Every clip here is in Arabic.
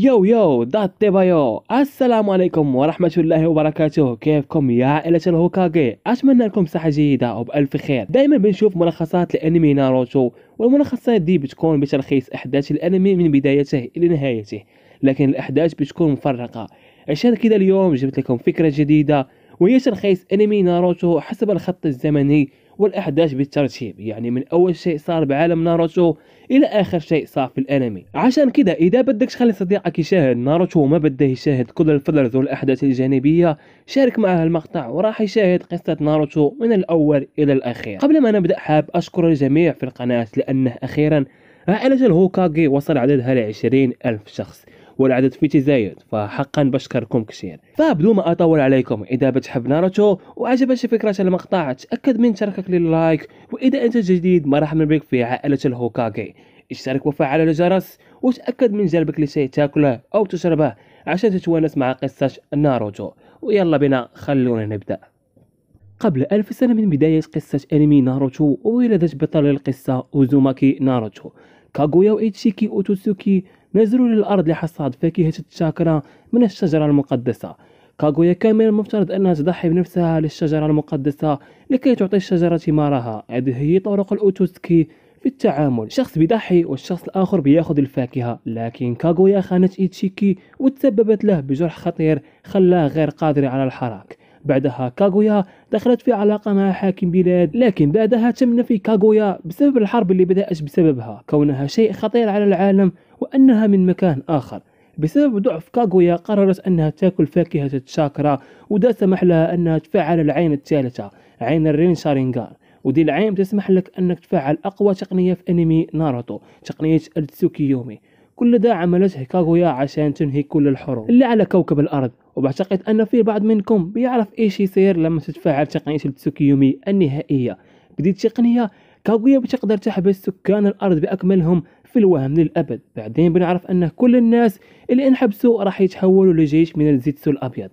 يو يو ذات بايو السلام عليكم ورحمة الله وبركاته كيفكم يا عائلة الهوكاغي أتمنى لكم صحة جيدة وبألف خير دائما بنشوف ملخصات لأنمي ناروتو والملخصات دي بتكون بتلخيص أحداث الأنمي من بدايته إلى نهايته لكن الأحداث بتكون مفرقة عشان كده اليوم جبت لكم فكرة جديدة وهي تلخيص أنمي ناروتو حسب الخط الزمني والأحداث بالترتيب يعني من أول شيء صار بعالم ناروتو إلى آخر شيء صار في الأنمي عشان كده إذا بدك تخلي صديقك يشاهد ناروتو وما بده يشاهد كل الفلرز والأحداث الجانبية شارك معه المقطع وراح يشاهد قصة ناروتو من الأول إلى الأخير قبل ما نبدأ حاب أشكر الجميع في القناة لأنه أخيرا عائلة الهوكاغي وصل عددها لعشرين ألف شخص والعدد في تزايد فحقا بشكركم كثير فبدون ما أطول عليكم إذا بتحب ناروتو وعجبتك فكرة المقطع تأكد من تركك لللايك وإذا أنت جديد مرحبا بك في عائلة الهوكاكي اشترك وفعل الجرس وتأكد من جلبك لشيء تاكله أو تشربه عشان تتونس مع قصة ناروتو ويلا بنا خلونا نبدأ قبل ألف سنة من بداية قصة أنمي ناروتو وولدت بطل القصة أوزوماكي ناروتو كاغويا وإيتشيكي أوتوسوكي نزلوا للأرض لحصاد فاكهة الشاكرا من الشجرة المقدسة كاغويا كامل المفترض أنها تضحي بنفسها للشجرة المقدسة لكي تعطي الشجرة ثمارها هذه هي طرق الأوتوسكي في التعامل شخص بيضحي والشخص الآخر بياخذ الفاكهة لكن كاغويا خانت إيتشيكي وتسببت له بجرح خطير خلاه غير قادر على الحراك بعدها كاغويا دخلت في علاقة مع حاكم بلاد لكن بعدها تم نفي كاغويا بسبب الحرب اللي بدأت بسببها كونها شيء خطير على العالم وأنها من مكان آخر بسبب ضعف كاغويا قررت أنها تأكل فاكهة الشاكرا ودا سمح لها أنها تفعل العين الثالثة عين الرين شارينغان ودي العين تسمح لك أنك تفعل أقوى تقنية في أنمي ناروتو تقنية التسوكيومي كل دا عملته كاغويا عشان تنهي كل الحروب اللي على كوكب الأرض وبعتقد أن في بعض منكم بيعرف إيش يصير لما تتفاعل تقنية التسوكيومي النهائية بدي التقنية كاغويا بتقدر تحبس سكان الأرض بأكملهم في الوهم للأبد بعدين بنعرف أن كل الناس اللي انحبسوا راح يتحولوا لجيش من الزيتسو الأبيض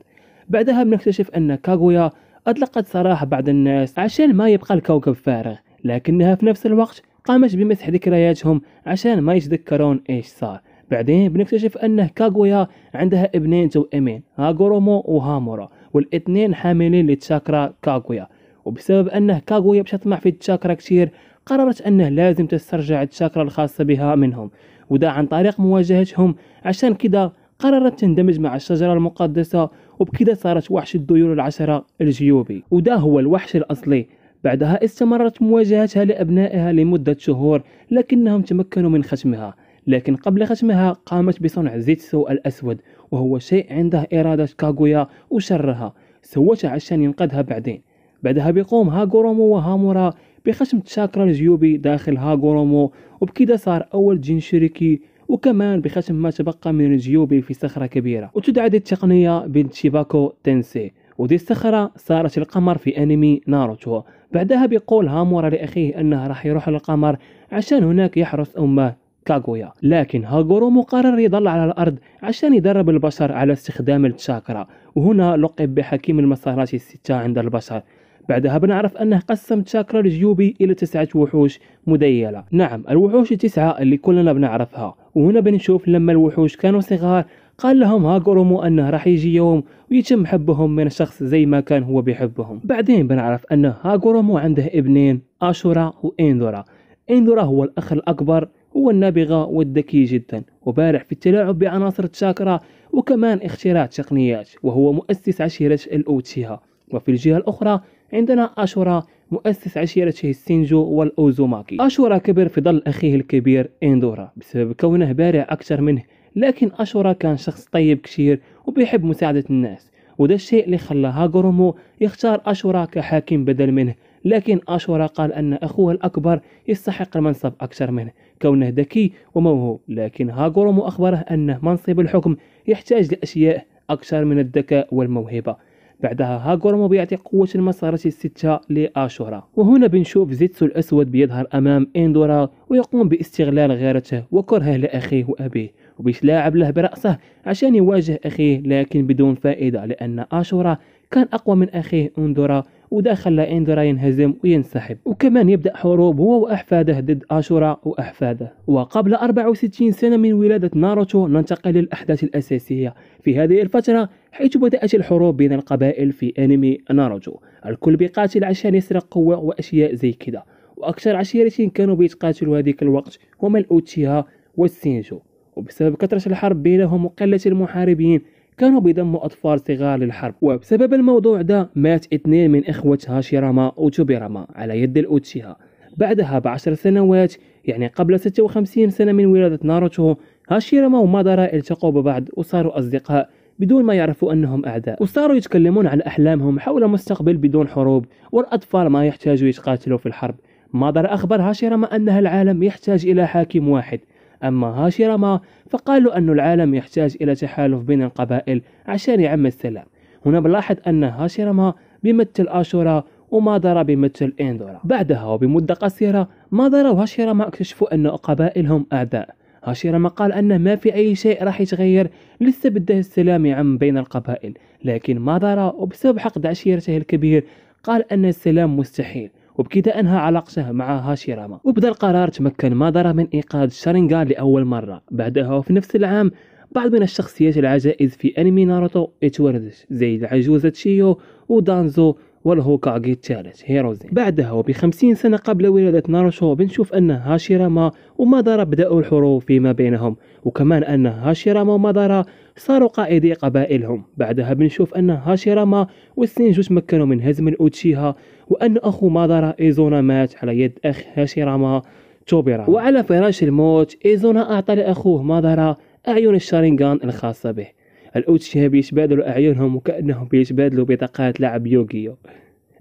بعدها بنكتشف أن كاغويا أطلقت سراح بعض الناس عشان ما يبقى الكوكب فارغ لكنها في نفس الوقت قامت بمسح ذكرياتهم عشان ما يتذكرون إيش صار بعدين بنكتشف أن كاغويا عندها ابنين توأمين هاغورومو وهامورا والاثنين حاملين لتشاكرا كاغويا وبسبب أنه كاغويا بشطمع في تشاكرا كتير قررت أنه لازم تسترجع الشاكرا الخاصة بها منهم وده عن طريق مواجهتهم عشان كده قررت تندمج مع الشجرة المقدسة وبكده صارت وحش الديور العشرة الجيوبي وده هو الوحش الأصلي بعدها استمرت مواجهتها لأبنائها لمدة شهور لكنهم تمكنوا من ختمها لكن قبل ختمها قامت بصنع زيت سوء الأسود وهو شيء عنده إرادة كاغويا وشرها سوته عشان ينقذها بعدين بعدها بيقوم هاغورومو وهامورا بخشم تشاكرا الجيوبي داخل هاغورومو وبكذا صار أول جين شركي وكمان بخشم ما تبقى من الجيوبي في صخرة كبيرة وتدعى دي التقنية بنتشيباكو تنسي ودي الصخرة صارت القمر في أنمي ناروتو بعدها بيقول هامورا لأخيه أنه راح يروح للقمر عشان هناك يحرس أمه كاغويا لكن هاغورو قرر يضل على الأرض عشان يدرب البشر على استخدام التشاكرا وهنا لقب بحكيم المسارات الستة عند البشر بعدها بنعرف أنه قسم تشاكرا الجيوبي إلى تسعة وحوش مديلة نعم الوحوش التسعة اللي كلنا بنعرفها وهنا بنشوف لما الوحوش كانوا صغار قال لهم هاغورومو أنه راح يجي يوم ويتم حبهم من شخص زي ما كان هو بيحبهم بعدين بنعرف أنه هاغورومو عنده ابنين أشورا وإندورا إندورا هو الأخ الأكبر هو النابغة والذكي جدا وبارع في التلاعب بعناصر تشاكرا وكمان اختراع تقنيات وهو مؤسس عشيرة الأوتشيها وفي الجهة الأخرى عندنا أشورا مؤسس عشيرته السينجو والأوزوماكي أشورا كبر في ظل أخيه الكبير إندورا بسبب كونه بارع أكثر منه لكن أشورا كان شخص طيب كثير وبيحب مساعدة الناس وده الشيء اللي خلى هاجورومو يختار أشورا كحاكم بدل منه لكن أشورا قال أن أخوه الأكبر يستحق المنصب أكثر منه كونه ذكي وموهوب لكن هاجورومو أخبره أن منصب الحكم يحتاج لأشياء أكثر من الذكاء والموهبة بعدها هاغورمو بيعطي قوة المسارة الستة لأشورا وهنا بنشوف زيتسو الأسود بيظهر أمام إندورا ويقوم باستغلال غيرته وكرهه لأخيه وأبيه وبيتلاعب له برأسه عشان يواجه أخيه لكن بدون فائدة لأن أشورا كان أقوى من أخيه أندورا وده خلى إندرا ينهزم وينسحب وكمان يبدأ حروب هو وأحفاده ضد أشورا وأحفاده وقبل 64 سنة من ولادة ناروتو ننتقل للأحداث الأساسية في هذه الفترة حيث بدأت الحروب بين القبائل في أنمي ناروتو الكل بيقاتل عشان يسرق قوة وأشياء زي كده وأكثر عشيرة كانوا بيتقاتلوا هذيك الوقت هما الأوتشيها والسينجو وبسبب كثرة الحرب بينهم وقلة المحاربين كانوا بيضموا أطفال صغار للحرب وبسبب الموضوع ده مات اثنين من إخوة هاشيراما وتوبيراما على يد الأوتشيها بعدها بعشر سنوات يعني قبل 56 سنة من ولادة ناروتو هاشيراما ومادارا التقوا ببعض وصاروا أصدقاء بدون ما يعرفوا أنهم أعداء وصاروا يتكلمون عن أحلامهم حول مستقبل بدون حروب والأطفال ما يحتاجوا يتقاتلوا في الحرب مادارا أخبر هاشيراما أنها العالم يحتاج إلى حاكم واحد أما هاشيراما فقالوا أن العالم يحتاج إلى تحالف بين القبائل عشان يعم السلام هنا بنلاحظ أن هاشيراما بيمثل آشورا ومادارا بيمثل إندورا بعدها وبمدة قصيرة مادارا وهاشيراما اكتشفوا أن قبائلهم أعداء هاشيراما قال أنه ما في أي شيء راح يتغير لسه بده السلام يعم بين القبائل لكن مادارا وبسبب حقد عشيرته الكبير قال أن السلام مستحيل وبكذا أنهى علاقته مع هاشيراما وبدا القرار تمكن مادارا من إيقاد شارينغان لأول مرة بعدها وفي نفس العام بعض من الشخصيات العجائز في أنمي ناروتو اتولدت زي العجوزة تشيو ودانزو والهوكاغي الثالث هيروزين بعدها وبخمسين سنة قبل ولادة ناروشو بنشوف أن هاشيراما ومادارا بدأوا الحروب فيما بينهم وكمان أن هاشيراما ومادارا صاروا قائدي قبائلهم بعدها بنشوف أن هاشيراما والسينجو تمكنوا من هزم الأوتشيها وأن أخو مادارا إيزونا مات على يد أخ هاشيراما توبيرا وعلى فراش الموت إيزونا أعطى لأخوه مادارا أعين الشارينغان الخاصة به الشهاب بيتبادلوا أعينهم وكأنهم بيتبادلوا بطاقات لعب يوغيو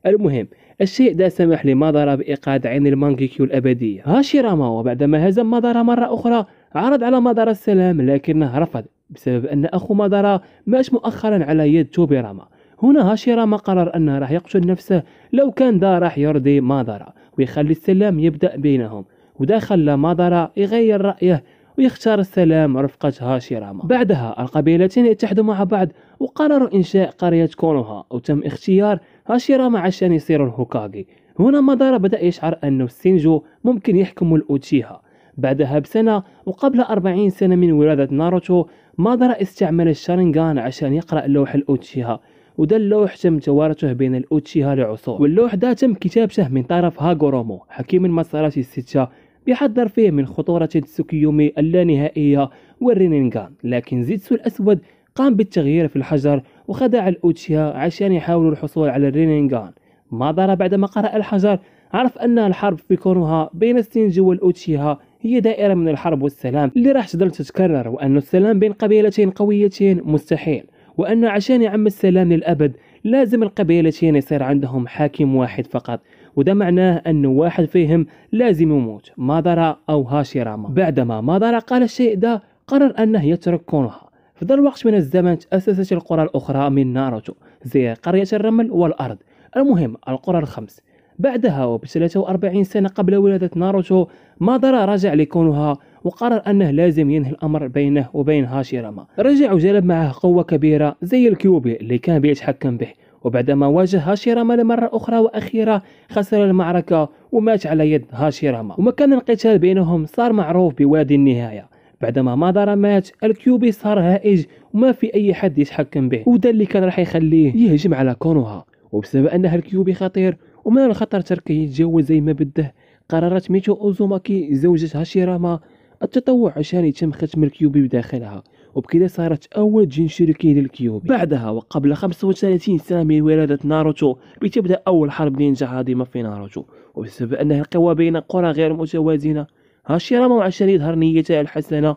المهم الشيء ده سمح لمادارا بإيقاد عين المانجيكيو الأبدية هاشيراما وبعدما هزم مادارا مرة أخرى عرض على مادارا السلام لكنه رفض بسبب أن أخو مادارا مات مؤخرا على يد توبيراما هنا هاشيراما قرر أنه راح يقتل نفسه لو كان ده راح يرضي مادارا ويخلي السلام يبدأ بينهم وده خلى مادارا يغير رأيه ويختار السلام رفقة هاشيراما بعدها القبيلتين اتحدوا مع بعض وقرروا إنشاء قرية كونوها وتم اختيار هاشيراما عشان يصير الهوكاغي هنا مدارا بدأ يشعر أن السينجو ممكن يحكم الأوتشيها بعدها بسنة وقبل 40 سنة من ولادة ناروتو مادارا استعمل الشارينغان عشان يقرأ لوح الأوتشيها وده اللوح تم توارثه بين الأوتشيها لعصور واللوح ده تم كتابته من طرف هاغورومو حكيم المسارات الستة بحذر فيه من خطورة تسوكيومي اللانهائية والرينينغان لكن زيتسو الأسود قام بالتغيير في الحجر وخدع الأوتشيا عشان يحاولوا الحصول على الرينينغان ماضرا بعدما قرأ الحجر عرف أن الحرب في كونها بين السينجو والأوتشيا هي دائرة من الحرب والسلام اللي راح تظل تتكرر وأن السلام بين قبيلتين قويتين مستحيل وأن عشان يعم السلام للأبد لازم القبيلتين يصير عندهم حاكم واحد فقط وده معناه أن واحد فيهم لازم يموت مادارا أو هاشيراما بعدما مادارا قال الشيء ده قرر أنه يترك كونها في ذا الوقت من الزمن تأسست القرى الأخرى من ناروتو زي قرية الرمل والأرض المهم القرى الخمس بعدها وب 43 سنة قبل ولادة ناروتو مادارا رجع لكونها وقرر أنه لازم ينهي الأمر بينه وبين هاشيراما رجع وجلب معه قوة كبيرة زي الكيوبي اللي كان بيتحكم به وبعدما واجه هاشيراما لمرة أخرى وأخيرة خسر المعركة ومات على يد هاشيراما ومكان القتال بينهم صار معروف بوادي النهاية بعدما دار مات الكيوبي صار هائج وما في أي حد يتحكم به وده اللي كان راح يخليه يهجم على كونوها وبسبب أن الكيوبي خطير ومن الخطر تركه يتجوز زي ما بده قررت ميتو أوزوماكي زوجة هاشيراما التطوع عشان يتم ختم الكيوبي بداخلها وبكذا صارت أول جين شركي للكيوبي بعدها وقبل 35 سنة من ولادة ناروتو بتبدأ أول حرب نينجا عظيمة في ناروتو وبسبب أنها القوى بين قرى غير متوازنة هاشيراما مع يظهر نيته الحسنة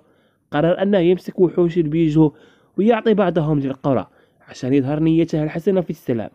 قرر أنه يمسك وحوش البيجو ويعطي بعضهم للقرى عشان يظهر نيته الحسنة في السلام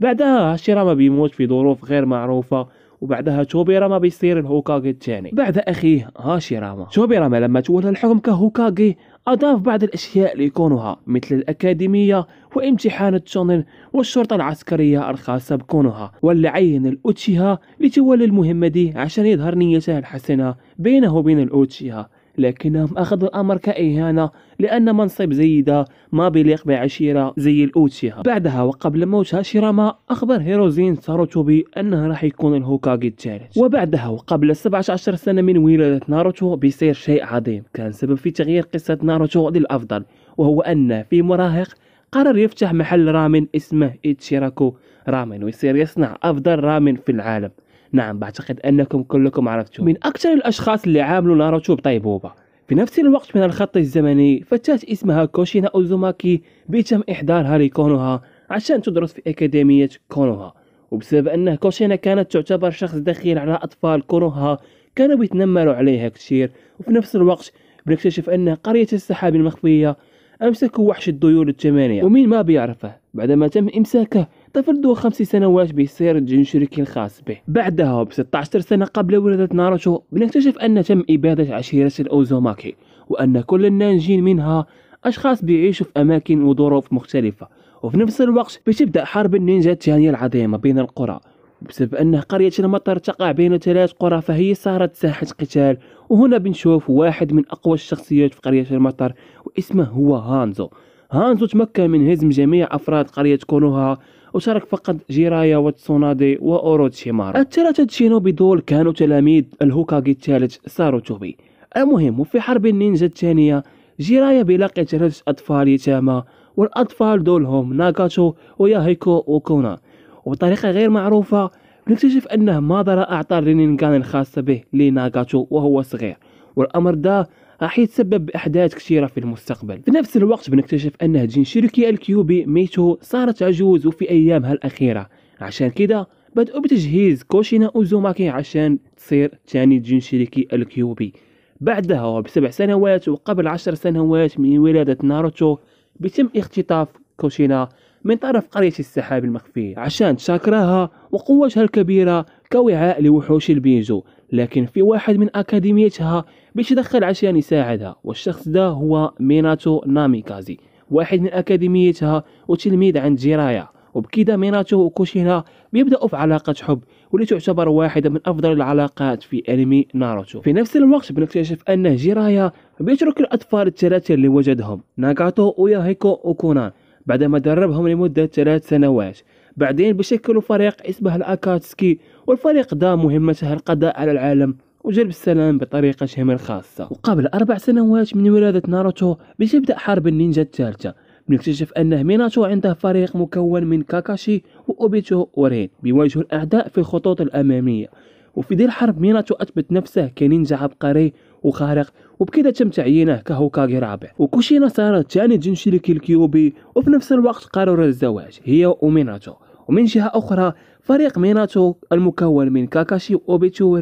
بعدها هاشيراما بيموت في ظروف غير معروفة وبعدها توبيراما بيصير الهوكاغي الثاني بعد اخيه هاشيراما توبيراما لما تولى الحكم كهوكاغي أضاف بعض الأشياء لكونها مثل الأكاديمية وامتحان الشونين والشرطة العسكرية الخاصة بكونها واللي عين الأوتشيها لتولي المهمة دي عشان يظهر نيته الحسنة بينه وبين الأوتشيها لكنهم أخذوا الأمر كإهانة لأن منصب زيدا ما بيليق بعشيرة زي الأوتشيها بعدها وقبل موت هاشيراما أخبر هيروزين ساروتوبي أنه راح يكون الهوكاغي الثالث وبعدها وقبل 17 سنة من ولادة ناروتو بيصير شيء عظيم كان سبب في تغيير قصة ناروتو للأفضل وهو أن في مراهق قرر يفتح محل رامن اسمه إتشيراكو رامن ويصير يصنع أفضل رامن في العالم نعم بعتقد أنكم كلكم عرفتم من أكثر الأشخاص اللي عاملوا ناروتو بطيبوبة في نفس الوقت من الخط الزمني فتاة اسمها كوشينا أوزوماكي بيتم إحضارها لكونوها عشان تدرس في أكاديمية كونوها وبسبب أن كوشينا كانت تعتبر شخص دخيل على أطفال كونوها كانوا بيتنمروا عليها كثير وفي نفس الوقت بنكتشف أن قرية السحاب المخفية أمسكوا وحش الديول الثمانية ومين ما بيعرفه بعدما تم إمساكه طفل ذو خمس سنوات بسير جنشريكي الخاص به بعدها ب 16 سنة قبل ولادة ناروتو بنكتشف أن تم إبادة عشيرة الأوزوماكي وأن كل الناجين منها أشخاص بيعيشوا في أماكن وظروف مختلفة وفي نفس الوقت بتبدأ حرب النينجا الثانية العظيمة بين القرى بسبب أن قرية المطر تقع بين ثلاث قرى فهي صارت ساحة قتال وهنا بنشوف واحد من أقوى الشخصيات في قرية المطر واسمه هو هانزو هانزو تمكن من هزم جميع أفراد قرية كونوها وترك فقط جيرايا وتسونادي وأوروتشيمارا الثلاثة شينوبي دول كانوا تلاميذ الهوكاغي الثالث ساروتوبي المهم وفي حرب النينجا الثانية جيرايا بيلاقي ثلاثة أطفال يتامى والأطفال دول هم ناكاتو وياهيكو وكونا وبطريقة غير معروفة نكتشف أنه ما درى أعطى الرينينغان الخاصة به لناكاتو وهو صغير والأمر ده راح يتسبب بأحداث كثيرة في المستقبل في نفس الوقت بنكتشف أن جين الشركة الكيوبي ميتو صارت عجوز وفي أيامها الأخيرة عشان كده بدأوا بتجهيز كوشينا أوزوماكي عشان تصير تاني جين شركي الكيوبي بعدها بسبع سنوات وقبل عشر سنوات من ولادة ناروتو بيتم اختطاف كوشينا من طرف قرية السحاب المخفي عشان شاكراها وقوتها الكبيرة كوعاء لوحوش البيزو لكن في واحد من أكاديميتها باش يدخل عشان يساعدها والشخص ده هو ميناتو ناميكازي واحد من أكاديميتها وتلميذ عند جيرايا وبكده ميناتو وكوشينا بيبدأوا في علاقة حب واللي تعتبر واحدة من أفضل العلاقات في أنمي ناروتو في نفس الوقت بنكتشف أن جيرايا بيترك الأطفال الثلاثة اللي وجدهم ناغاتو وياهيكو وكونان بعدما دربهم لمدة ثلاث سنوات بعدين بشكلوا فريق اسمه الأكاتسكي والفريق دا مهمته القضاء على العالم وجلب السلام بطريقتهم الخاصة وقبل أربع سنوات من ولادة ناروتو بيبدأ يبدأ حرب النينجا الثالثة بنكتشف أنه ميناتو عنده فريق مكون من كاكاشي وأوبيتو ورين بيواجهوا الأعداء في الخطوط الأمامية وفي دي الحرب ميناتو أثبت نفسه كنينجا عبقري وخارق وبكذا تم تعيينه كهوكاغي رابع وكوشينا صارت تاني جنشي لكيلكيوبي وفي نفس الوقت قرر الزواج هي وميناتو ومن جهة أخرى فريق ميناتو المكون من كاكاشي وأوبيتو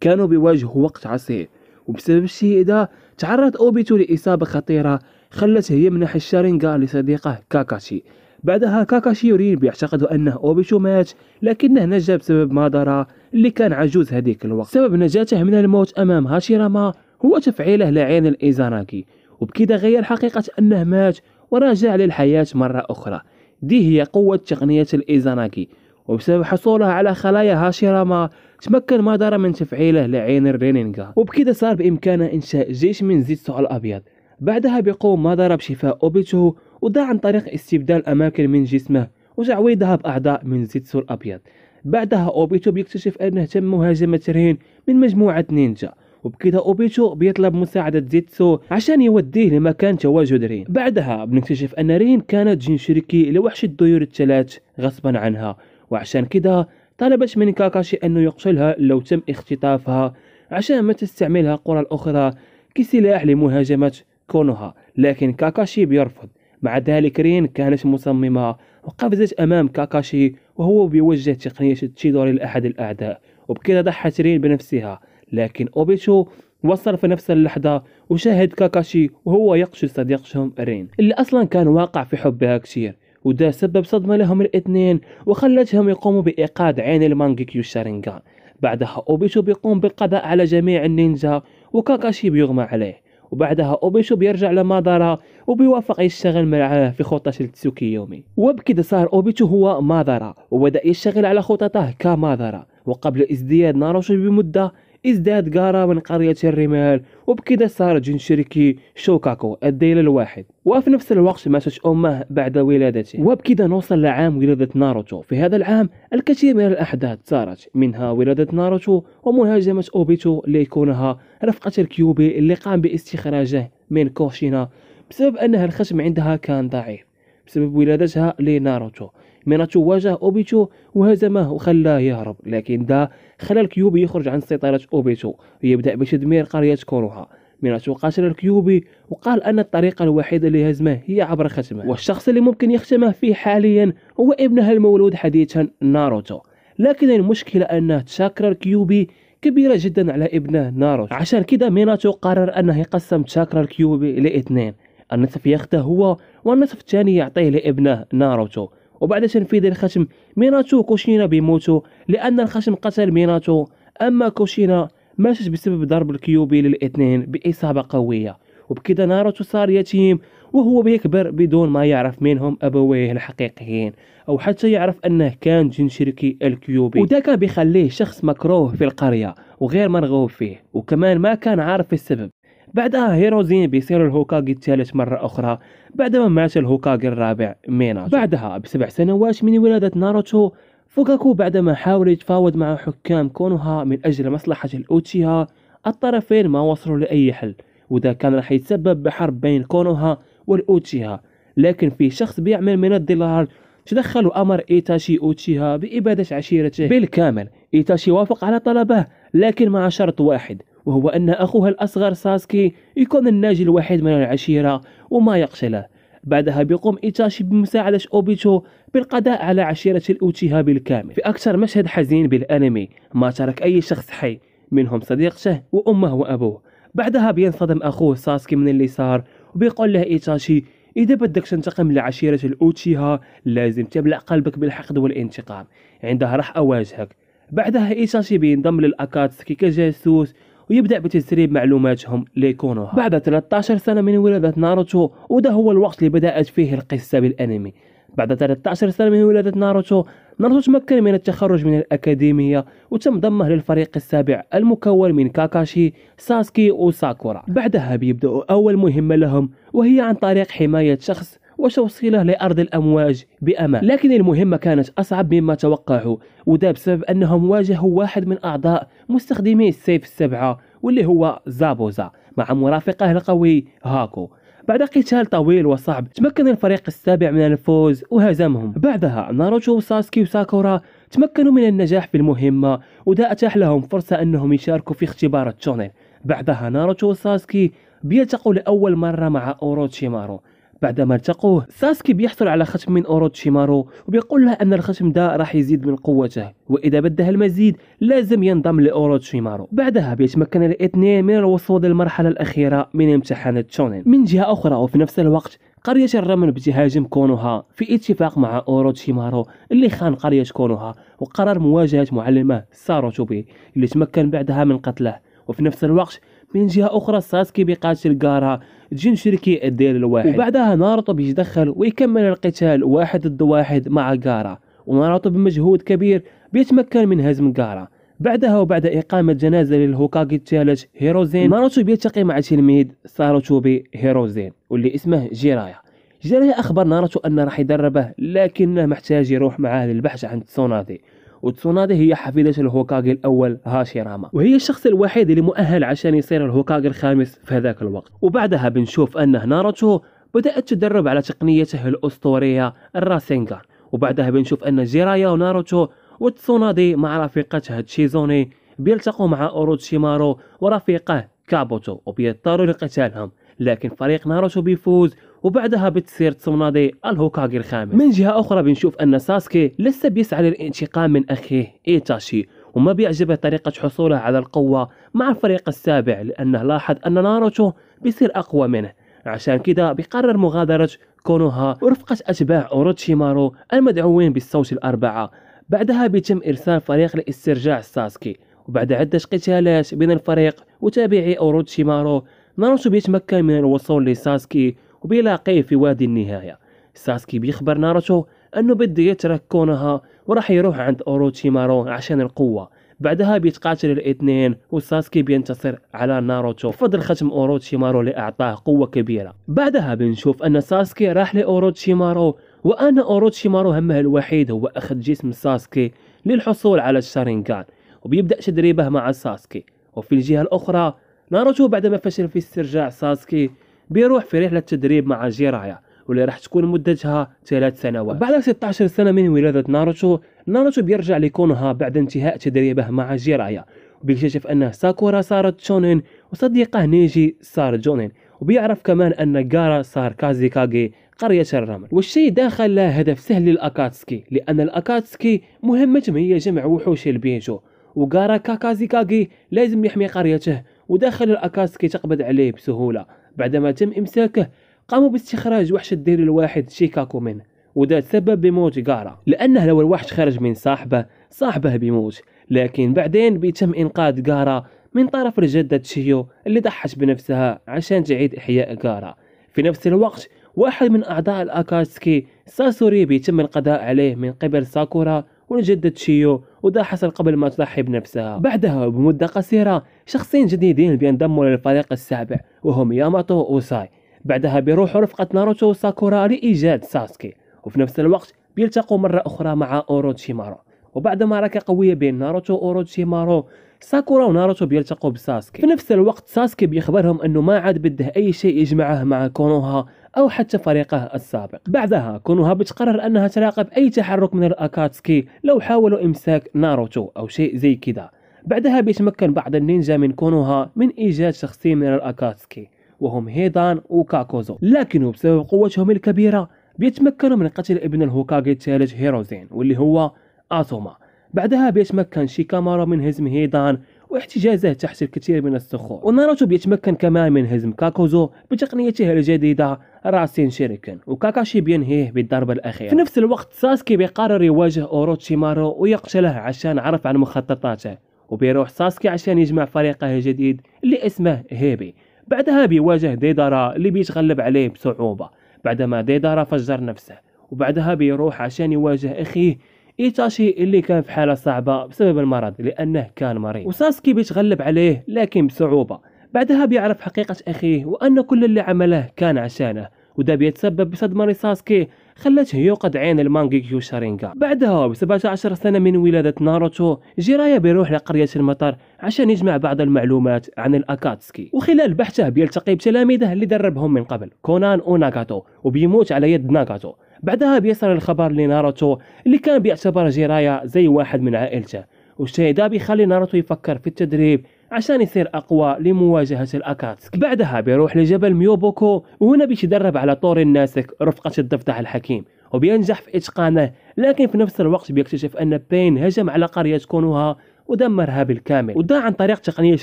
كانوا بيواجهوا وقت عصيب وبسبب الشيء ده تعرض أوبيتو لإصابة خطيرة خلته يمنح الشارينغا لصديقه كاكاشي بعدها كاكاشي يورين بيعتقد أنه أوبيتو مات لكنه نجا بسبب ما درى اللي كان عجوز هذيك الوقت سبب نجاته من الموت أمام هاشيراما هو تفعيله لعين الإيزاناكي وبكذا غير حقيقة أنه مات وراجع للحياة مرة أخرى دي هي قوة تقنية الإيزاناكي وبسبب حصوله على خلايا هاشيراما تمكن مادارا من تفعيله لعين الرينينغا وبكذا صار بإمكانه إنشاء جيش من زيتسو الأبيض بعدها بيقوم مادارا بشفاء أوبيتو وده عن طريق استبدال أماكن من جسمه وتعويضها بأعضاء من زيتسو الأبيض بعدها أوبيتو بيكتشف أنه تم مهاجمة رين من مجموعة نينجا وبكذا اوبيتو بيطلب مساعدة زيتسو عشان يوديه لمكان تواجد رين بعدها بنكتشف أن رين كانت جنشريكي لوحش الديور الثلاث غصبا عنها وعشان كده طلبت من كاكاشي أنه يقتلها لو تم اختطافها عشان ما تستعملها القرى الأخرى كسلاح لمهاجمة كونوها لكن كاكاشي بيرفض مع ذلك رين كانت مصممة وقفزت أمام كاكاشي وهو بيوجه تقنية تشيدوري لأحد الأعداء وبكذا ضحت رين بنفسها لكن أوبيتشو وصل في نفس اللحظة وشاهد كاكاشي وهو يقتل صديقهم رين اللي أصلا كان واقع في حبها كثير وده سبب صدمة لهم الاثنين وخلتهم يقوموا بإيقاد عين المانجيكيو شارينغان بعدها أوبيتشو بيقوم بالقضاء على جميع النينجا وكاكاشي بيغمى عليه وبعدها اوبيشو بيرجع لمادارا وبيوافق يشتغل معاه في خطة تسوكي يومي وبكده صار اوبيشو هو مادارا وبدأ يشتغل على خططه كمادارا وقبل ازدياد ناروشي بمدة ازداد غارا من قرية الرمال وبكذا صار جن شركي شوكاكو الديل الواحد وفي نفس الوقت ماتت أمه بعد ولادته وبكذا نوصل لعام ولادة ناروتو في هذا العام الكثير من الأحداث صارت منها ولادة ناروتو ومهاجمة أوبيتو ليكونها رفقة الكيوبي اللي قام باستخراجه من كوشينا بسبب أنها الخشم عندها كان ضعيف بسبب ولادتها لناروتو ميناتشو واجه أوبيتو وهزمه وخلاه يهرب لكن دا خلى الكيوبي يخرج عن سيطرة أوبيتو ويبدأ بتدمير قرية كونوها ميناتشو قاتل الكيوبي وقال أن الطريقة الوحيدة لهزمه هي عبر ختمه والشخص اللي ممكن يختمه فيه حاليا هو ابنها المولود حديثا ناروتو لكن المشكلة أن تشاكرا الكيوبي كبيرة جدا على ابنه ناروتو عشان كده ميناتو قرر أنه يقسم تشاكرا الكيوبي لاثنين النصف ياخده هو والنصف الثاني يعطيه لابنه ناروتو وبعد تنفيذ الخشم ميناتو وكوشينا بيموتوا لأن الخشم قتل ميناتو أما كوشينا ماتت بسبب ضرب الكيوبي للاثنين بإصابة قوية وبكذا ناروتو صار يتيم وهو بيكبر بدون ما يعرف منهم أبويه الحقيقيين أو حتى يعرف أنه كان شركي الكيوبي وده بيخليه شخص مكروه في القرية وغير مرغوب فيه وكمان ما كان عارف السبب بعدها هيروزين بيصير الهوكاغي الثالث مرة أخرى بعدما مات الهوكاغي الرابع ميناجو بعدها بسبع سنوات من ولادة ناروتو فوكاكو بعدما حاول يتفاوض مع حكام كونوها من أجل مصلحة الأوتشيها الطرفين ما وصلوا لأي حل وده كان راح يتسبب بحرب بين كونوها والأوتشيها لكن في شخص بيعمل من الدولار تدخل أمر إيتاشي أوتشيها بإبادة عشيرته بالكامل إيتاشي وافق على طلبه لكن مع شرط واحد وهو أن أخوها الأصغر ساسكي يكون الناجي الوحيد من العشيرة وما يقتله بعدها بيقوم إيتاشي بمساعدة أوبيتو بالقضاء على عشيرة الأوتيها بالكامل في أكثر مشهد حزين بالأنمي ما ترك أي شخص حي منهم صديقته وأمه وأبوه بعدها بينصدم أخوه ساسكي من اللي صار وبيقول له إيتاشي إذا بدك تنتقم لعشيرة الأوتشيها لازم تملأ قلبك بالحقد والانتقام عندها راح أواجهك بعدها إيتاشي بينضم للأكاتسكي كجاسوس ويبدأ بتسريب معلوماتهم ليكونوها بعد 13 سنة من ولادة ناروتو وده هو الوقت اللي بدأت فيه القصة بالأنمي بعد 13 سنة من ولادة ناروتو ناروتو تمكن من التخرج من الأكاديمية وتم ضمه للفريق السابع المكون من كاكاشي ساسكي وساكورا بعدها بيبدأوا أول مهمة لهم وهي عن طريق حماية شخص وتوصيله لأرض الأمواج بأمان لكن المهمة كانت أصعب مما توقعوا وده بسبب أنهم واجهوا واحد من أعضاء مستخدمي السيف السبعة واللي هو زابوزا مع مرافقه القوي هاكو بعد قتال طويل وصعب تمكن الفريق السابع من الفوز وهزمهم بعدها ناروتو وساسكي وساكورا تمكنوا من النجاح في المهمة وده أتاح لهم فرصة أنهم يشاركوا في اختبار التونيل بعدها ناروتو وساسكي بيلتقوا لأول مرة مع أوروتشيمارو بعدما التقوه ساسكي بيحصل على ختم من اوروتشيمارو وبيقول له ان الختم ده راح يزيد من قوته واذا بدها المزيد لازم ينضم لاوروتشيمارو بعدها بيتمكن الاثنين من الوصول للمرحله الاخيره من امتحان التونين من جهه اخرى وفي نفس الوقت قرية الرمل بتهاجم كونوها في اتفاق مع أوروتشيمارو اللي خان قرية كونوها وقرر مواجهة معلمه ساروتوبي اللي تمكن بعدها من قتله وفي نفس الوقت من جهة أخرى ساسكي بيقاتل جارا جين شركي الواحد وبعدها ناروتو بيتدخل ويكمل القتال واحد ضد واحد مع غارا وناروتو بمجهود كبير بيتمكن من هزم غارا بعدها وبعد إقامة جنازة للهوكاغي الثالث هيروزين ناروتو بيلتقي مع تلميذ ساروتوبي هيروزين واللي اسمه جيرايا جيرايا أخبر ناروتو أنه راح يدربه لكنه محتاج يروح معاه للبحث عن تسونادي وتسونادا هي حفيدة الهوكاغي الأول هاشيراما وهي الشخص الوحيد اللي مؤهل عشان يصير الهوكاغي الخامس في هذاك الوقت وبعدها بنشوف أنه ناروتو بدأت تدرب على تقنيته الأسطورية الراسينغان وبعدها بنشوف أن جيرايا وناروتو وتسونادي مع رفيقته تشيزوني بيلتقوا مع أوروتشيمارو ورفيقه كابوتو وبيضطروا لقتالهم لكن فريق ناروتو بيفوز وبعدها بتصير تسونادي الهوكاغي الخامس من جهة أخرى بنشوف أن ساسكي لسه بيسعى للانتقام من أخيه إيتاشي وما بيعجبه طريقة حصوله على القوة مع الفريق السابع لأنه لاحظ أن ناروتو بيصير أقوى منه عشان كده بيقرر مغادرة كونوها ورفقة أتباع أوروتشيمارو المدعوين بالصوت الأربعة بعدها بيتم إرسال فريق لاسترجاع ساسكي وبعد عدة قتالات بين الفريق وتابعي أوروتشيمارو ناروتو بيتمكن من الوصول لساسكي وبيلاقيه في وادي النهاية ساسكي بيخبر ناروتو أنه بده يترك كونها وراح يروح عند أوروتشيمارو عشان القوة بعدها بيتقاتل الاثنين وساسكي بينتصر على ناروتو بفضل ختم اوروتشيمارو اللي اعطاه قوه كبيره بعدها بنشوف ان ساسكي راح لاوروتشيمارو وان اوروتشيمارو همه الوحيد هو اخذ جسم ساسكي للحصول على الشارينغان وبيبدا تدريبه مع ساسكي وفي الجهه الاخرى ناروتو بعدما فشل في استرجاع ساسكي بيروح في رحلة تدريب مع جيرايا واللي راح تكون مدتها ثلاث سنوات بعد 16 سنة من ولادة ناروتو ناروتو بيرجع لكونها بعد انتهاء تدريبه مع جيرايا وبيكتشف أن ساكورا صارت شونين وصديقه نيجي صار جونين وبيعرف كمان أن جارا صار كازيكاغي قرية الرمل والشيء داخل له هدف سهل للأكاتسكي لأن الأكاتسكي مهمتهم هي جمع وحوش البيجو وجارا كاكازيكاغي لازم يحمي قريته وداخل الأكاتسكي تقبض عليه بسهولة بعدما تم إمساكه قاموا باستخراج وحش الدير الواحد شيكاكو منه وده تسبب بموت جارا لأنه لو الوحش خرج من صاحبه صاحبه بيموت لكن بعدين بيتم إنقاذ جارا من طرف الجدة شيو اللي ضحت بنفسها عشان تعيد إحياء جارا في نفس الوقت واحد من أعضاء الأكاسكي ساسوري بيتم القضاء عليه من قبل ساكورا ونجدد شيو وده حصل قبل ما تضحي بنفسها بعدها بمدة قصيرة شخصين جديدين بينضموا للفريق السابع وهم ياماتو وساي بعدها بيروحوا رفقة ناروتو وساكورا لإيجاد ساسكي وفي نفس الوقت بيلتقوا مرة أخرى مع أوروتشيمارو وبعد معركة قوية بين ناروتو وأوروتشيمارو ساكورا وناروتو بيلتقوا بساسكي في نفس الوقت ساسكي بيخبرهم أنه ما عاد بده أي شيء يجمعه مع كونوها أو حتى فريقه السابق بعدها كونوها بتقرر أنها تراقب أي تحرك من الأكاتسكي لو حاولوا إمساك ناروتو أو شيء زي كذا بعدها بيتمكن بعض النينجا من كونوها من إيجاد شخصين من الأكاتسكي وهم هيدان وكاكوزو لكن بسبب قوتهم الكبيرة بيتمكنوا من قتل ابن الهوكاغي الثالث هيروزين واللي هو آتوما بعدها بيتمكن شيكامارو من هزم هيدان واحتجازه تحت الكثير من الصخور وناروتو بيتمكن كمان من هزم كاكوزو بتقنيته الجديدة راسين شيريكن وكاكاشي بينهيه بالضربة الأخيرة في نفس الوقت ساسكي بيقرر يواجه أوروتشيمارو ويقتله عشان عرف عن مخططاته وبيروح ساسكي عشان يجمع فريقه الجديد اللي اسمه هيبي بعدها بيواجه ديدارا اللي بيتغلب عليه بصعوبة بعدما ديدارا فجر نفسه وبعدها بيروح عشان يواجه أخيه ايتاشي اللي كان في حاله صعبه بسبب المرض لانه كان مريض وساسكي بيتغلب عليه لكن بصعوبه بعدها بيعرف حقيقه اخيه وان كل اللي عمله كان عشانه وده بيتسبب بصدمه لساسكي خلته يوقد عين كيو شارينجا بعدها ب 17 سنة من ولادة ناروتو جيرايا بيروح لقرية المطر عشان يجمع بعض المعلومات عن الأكاتسكي وخلال بحثه بيلتقي بتلاميذه اللي دربهم من قبل كونان وناغاتو وبيموت على يد ناغاتو بعدها بيصل الخبر لناروتو اللي كان بيعتبر جيرايا زي واحد من عائلته والشيء ده بيخلي ناروتو يفكر في التدريب عشان يصير أقوى لمواجهة الأكاتسك بعدها بيروح لجبل ميوبوكو وهنا بيتدرب على طور الناسك رفقة الضفدع الحكيم وبينجح في إتقانه لكن في نفس الوقت بيكتشف أن بين هجم على قرية كونوها ودمرها بالكامل وده عن طريق تقنية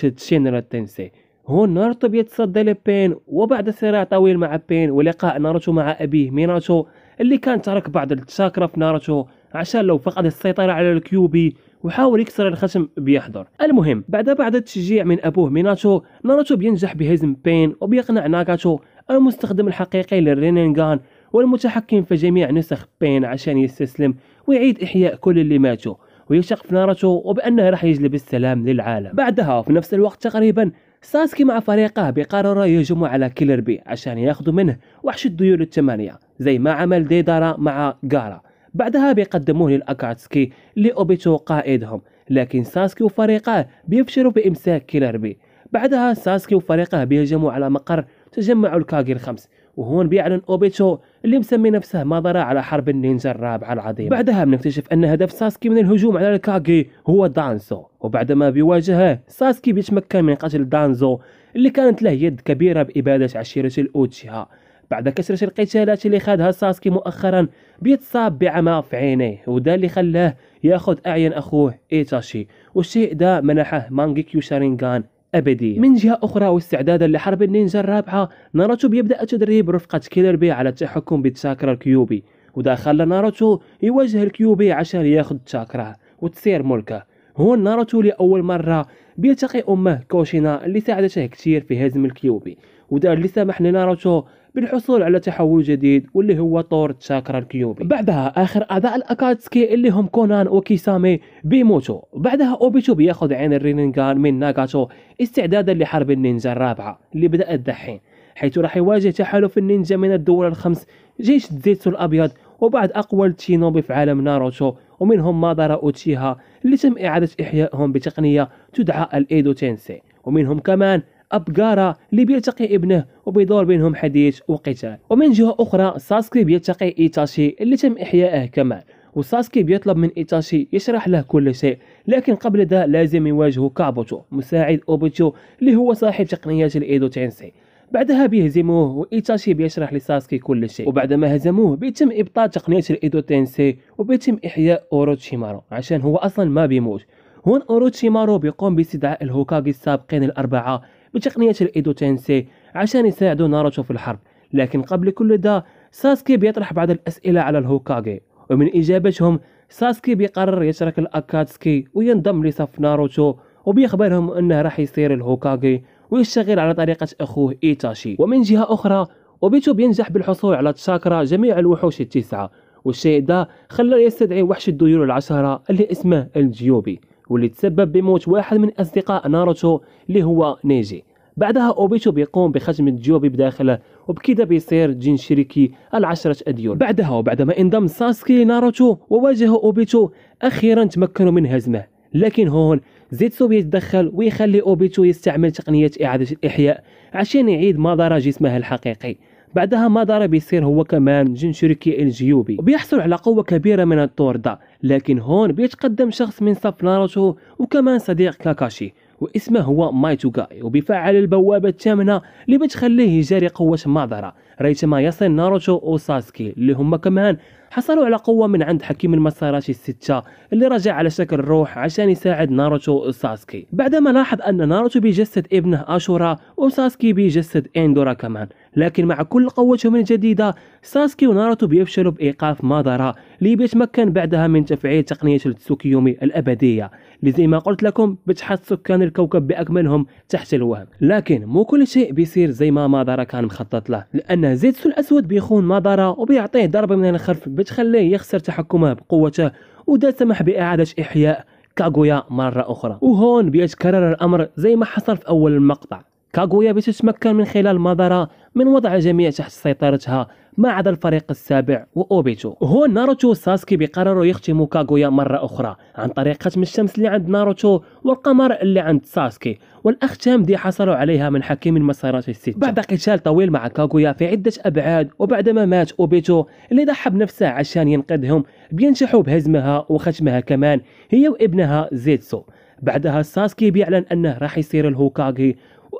شينرا التنسي هون ناروتو بيتصدى لبين وبعد صراع طويل مع بين ولقاء ناروتو مع أبيه ميناتو اللي كان ترك بعض التساكرة في ناروتو عشان لو فقد السيطرة على الكيوبي وحاول يكسر الخصم بيحضر المهم بعد بعض التشجيع من أبوه ميناتو ناروتو بينجح بهزم بين وبيقنع ناغاتو المستخدم الحقيقي للرينينغان والمتحكم في جميع نسخ بين عشان يستسلم ويعيد إحياء كل اللي ماتوا ويشق في ناروتو وبأنه راح يجلب السلام للعالم بعدها في نفس الوقت تقريبا ساسكي مع فريقه بقرر يهجموا على كيلر بي عشان ياخذوا منه وحش الديول الثمانية زي ما عمل ديدارا مع غارا بعدها بيقدموه للأكاتسكي لأوبيتو قائدهم لكن ساسكي وفريقه بيفشلوا بإمساك كيلر بي بعدها ساسكي وفريقه بيهجموا على مقر تجمع الكاغي الخمس وهون بيعلن أوبيتشو اللي مسمي نفسه مضرة على حرب النينجا الرابعة العظيمة بعدها بنكتشف أن هدف ساسكي من الهجوم على الكاغي هو دانزو وبعدما بيواجهه ساسكي بيتمكن من قتل دانزو اللي كانت له يد كبيرة بإبادة عشيرة الأوتشيها بعد كثرة القتالات اللي خادها ساسكي مؤخرا بيتصاب بعمى في عينيه وده اللي خلاه ياخذ أعين أخوه إيتاشي والشيء ده منحه مانجيكيو شارينغان أبدية من جهة أخرى واستعدادا لحرب النينجا الرابعة ناروتو بيبدأ تدريب رفقة كيلربي على التحكم بالتاكرا الكيوبي وداخل خلى ناروتو يواجه الكيوبي عشان ياخد تشاكرا وتصير ملكه هون ناروتو لأول مرة بيلتقي أمه كوشينا اللي ساعدته كتير في هزم الكيوبي وده اللي سمح لناروتو بالحصول على تحول جديد واللي هو طور تشاكرا الكيوبي بعدها اخر اعداء الاكاتسكي اللي هم كونان وكيسامي بيموتوا بعدها اوبيتو بياخذ عين الرينينغان من ناغاتو استعدادا لحرب النينجا الرابعه اللي بدات دحين حيث راح يواجه تحالف النينجا من الدول الخمس جيش زيتسو الابيض وبعد اقوى التشينوبي في عالم ناروتو ومنهم مادارا اوتشيها اللي تم اعاده احيائهم بتقنيه تدعى الايدو تينسي ومنهم كمان أبقارا اللي بيلتقي ابنه وبيدور بينهم حديث وقتال ومن جهة أخرى ساسكي بيلتقي إيتاشي اللي تم إحيائه كمان وساسكي بيطلب من إيتاشي يشرح له كل شيء لكن قبل ده لازم يواجهه كابوتو مساعد أوبوتو اللي هو صاحب تقنيات الإيدو تينسي بعدها بيهزموه وإيتاشي بيشرح لساسكي كل شيء وبعد ما هزموه بيتم إبطال تقنية الإيدو تينسي وبيتم إحياء أوروتشيمارو عشان هو أصلا ما بيموت هون أوروتشيمارو بيقوم باستدعاء الهوكاغي السابقين الأربعة بتقنية الإيدوتensei عشان يساعدوا ناروتو في الحرب لكن قبل كل ده ساسكي بيطرح بعض الأسئلة على الهوكاغي ومن إجابتهم ساسكي بيقرر يترك الأكاتسكي وينضم لصف ناروتو وبيخبرهم أنه راح يصير الهوكاغي ويشتغل على طريقة أخوه إيتاشي ومن جهة أخرى أوبيتو بينجح بالحصول على تشاكرا جميع الوحوش التسعة والشيء ده خلاه يستدعي وحش الديول العشرة اللي اسمه الجيوبي واللي تسبب بموت واحد من أصدقاء ناروتو اللي هو نيجي بعدها أوبيتو بيقوم بختم الجوبي بداخله وبكذا بيصير جين شريكي العشرة أديون بعدها وبعدما ما انضم ساسكي لناروتو وواجه أوبيتو أخيرا تمكنوا من هزمه لكن هون زيتسو بيتدخل ويخلي أوبيتو يستعمل تقنية إعادة الإحياء عشان يعيد مدار جسمه الحقيقي بعدها ما دار بيصير هو كمان جن شركي الجيوبي وبيحصل على قوة كبيرة من الطوردة لكن هون بيتقدم شخص من صف ناروتو وكمان صديق كاكاشي واسمه هو مايتوغاي وبيفعل البوابة الثامنة اللي بتخليه يجاري قوة مادارا ريتما يصل ناروتو وساسكي اللي هما كمان حصلوا على قوة من عند حكيم المسارات الستة اللي رجع على شكل روح عشان يساعد ناروتو وساسكي بعدما لاحظ أن ناروتو بيجسد ابنه أشورا وساسكي بيجسد إندورا كمان لكن مع كل قوتهم الجديدة ساسكي وناروتو بيفشلوا بإيقاف مادارا اللي بيتمكن بعدها من تفعيل تقنية التسوكيومي الأبدية لزي زي ما قلت لكم بتحط سكان الكوكب بأكملهم تحت الوهم لكن مو كل شيء بيصير زي ما مادارا كان مخطط له لأن زيتسو الأسود بيخون مادارا وبيعطيه ضربة من الخلف بتخليه يخسر تحكمه بقوته وده سمح بإعادة إحياء كاغويا مرة أخرى وهون بيتكرر الأمر زي ما حصل في أول المقطع كاغويا بتتمكن من خلال مضرة من وضع الجميع تحت سيطرتها ما عدا الفريق السابع وأوبيتو هون ناروتو وساسكي بقرروا يختموا كاغويا مرة أخرى عن طريق ختم الشمس اللي عند ناروتو والقمر اللي عند ساسكي والأختام دي حصلوا عليها من حكيم المسيرات الستة بعد قتال طويل مع كاغويا في عدة أبعاد وبعدما مات أوبيتو اللي ضحى بنفسه عشان ينقذهم بينجحوا بهزمها وختمها كمان هي وابنها زيتسو بعدها ساسكي بيعلن أنه راح يصير الهوكاغي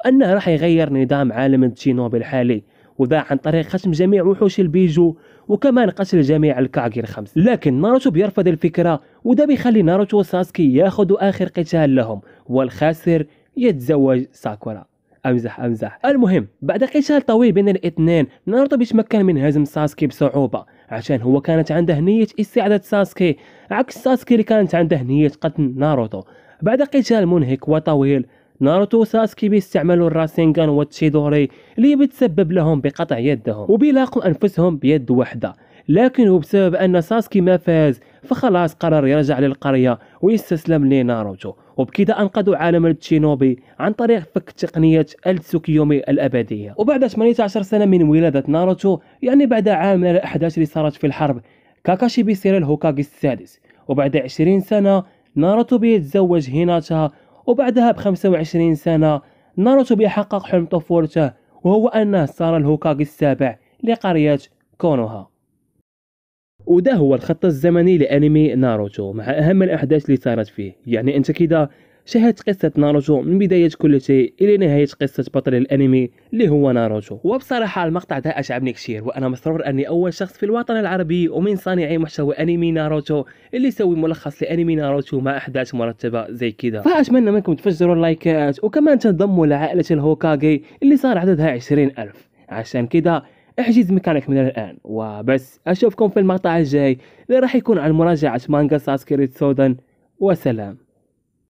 وأنه راح يغير نظام عالم التشينوبي الحالي وذا عن طريق خصم جميع وحوش البيجو وكمان قتل جميع الكاغي الخمس لكن ناروتو بيرفض الفكرة وده بيخلي ناروتو وساسكي ياخدوا آخر قتال لهم والخاسر يتزوج ساكورا امزح امزح المهم بعد قتال طويل بين الاثنين ناروتو بيتمكن من هزم ساسكي بصعوبه عشان هو كانت عنده نية استعادة ساسكي عكس ساسكي اللي كانت عنده نية قتل ناروتو بعد قتال منهك وطويل ناروتو وساسكي بيستعملوا الراسينغان والتشيدوري اللي بتسبب لهم بقطع يدهم وبيلاقوا أنفسهم بيد واحدة لكن بسبب أن ساسكي ما فاز فخلاص قرر يرجع للقرية ويستسلم لناروتو وبكذا أنقذوا عالم التشينوبي عن طريق فك تقنية التسوكيومي الأبدية وبعد 18 سنة من ولادة ناروتو يعني بعد عام من الأحداث اللي صارت في الحرب كاكاشي بيصير الهوكاغي السادس وبعد 20 سنة ناروتو بيتزوج هيناتا وبعدها ب 25 سنة ناروتو بيحقق حلم طفولته وهو أنه صار الهوكاغي السابع لقرية كونوها وده هو الخط الزمني لأنمي ناروتو مع أهم الأحداث اللي صارت فيه يعني أنت كده شاهدت قصة ناروتو من بداية كل شيء إلى نهاية قصة بطل الأنمي اللي هو ناروتو وبصراحة المقطع ده أشعبني كثير وأنا مسرور أني أول شخص في الوطن العربي ومن صانعي محتوى أنمي ناروتو اللي يسوي ملخص لأنمي ناروتو مع أحداث مرتبة زي كده فأتمنى منكم تفجروا اللايكات وكمان تنضموا لعائلة الهوكاغي اللي صار عددها 20 ألف عشان كده احجز مكانك من الآن وبس أشوفكم في المقطع الجاي اللي راح يكون عن مراجعة مانجا ساسكريت سودان وسلام